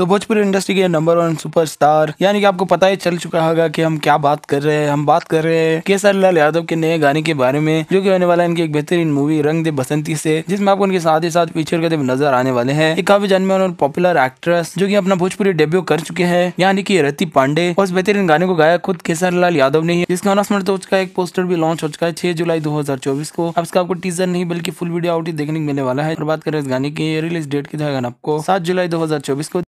तो भोजपुरी इंडस्ट्री के number one superstar यानी कि आपको पता ही चल चुका होगा कि हम क्या बात कर रहे हैं हम बात कर रहे हैं केसर लाल यादव के नए गाने के बारे में जो कि होने वाला है इनकी एक बेहतरीन मूवी रंग दे बसंती से जिसमें आपको उनके साथ ही साथ फीचर करते नजर आने वाले हैं एक काफी जन्मे और पॉपुलर एक्ट्रेस जो की अपना भोजपुरी डेब्यू कर चुके हैं यानी की रति पांडे और उस बेहतरीन गाने को गाया खुद केसर लाल यादव ने जिसका अनाउंसमेंट तो उसका एक पोस्टर भी लॉन्च हो चुका है छह जुलाई दो को अब इसका आपको टीजर नहीं बल्कि फुल वीडियो आउट ही देखने को मिलने वाला है और बात करें इस गाने की रिलीज डेट की जाएगा आपको सात जुलाई दो को